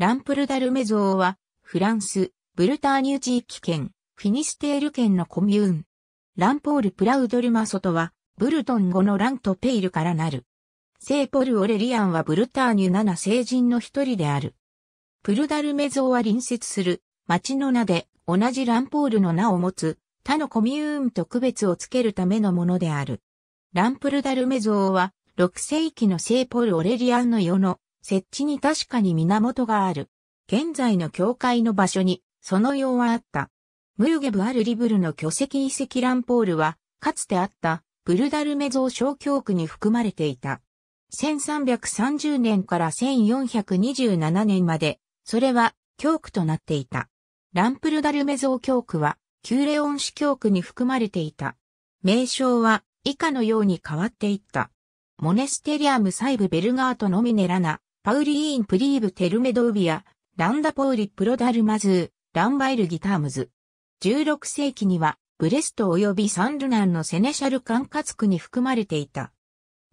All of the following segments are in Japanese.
ランプルダルメゾーは、フランス、ブルターニュ地域圏、フィニステール県のコミューン。ランポール・プラウドルマソとは、ブルトン語のランとペイルからなる。聖ポル・オレリアンはブルターニュ7聖人の一人である。プルダルメゾーは隣接する、町の名で、同じランポールの名を持つ、他のコミューンと区別をつけるためのものである。ランプルダルメゾーは、6世紀の聖ポル・オレリアンの世の設置に確かに源がある。現在の教会の場所に、その用はあった。ムーゲブ・アル・リブルの巨石遺跡ランポールは、かつてあった、ブルダルメ像小教区に含まれていた。1330年から1427年まで、それは、教区となっていた。ランプルダルメ像教区は、キューレオン市教区に含まれていた。名称は、以下のように変わっていった。モネステリアム細部ベルガートノミネラナ、パウリーン・プリーブ・テルメドウビア、ランダポーリ・プロダルマズー、ランバイル・ギタームズ。16世紀には、ブレスト及びサンルナンのセネシャル管轄区に含まれていた。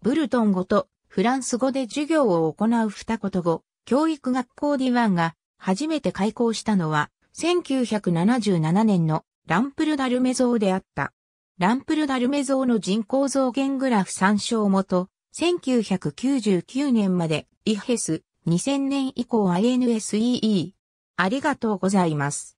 ブルトン語とフランス語で授業を行う二言語、教育学校ディワンが初めて開校したのは、1977年のランプルダルメ像であった。ランプルダルメ像の人口増減グラフ参照と、1999年までイヘス、2000年以降 INSEE。ありがとうございます。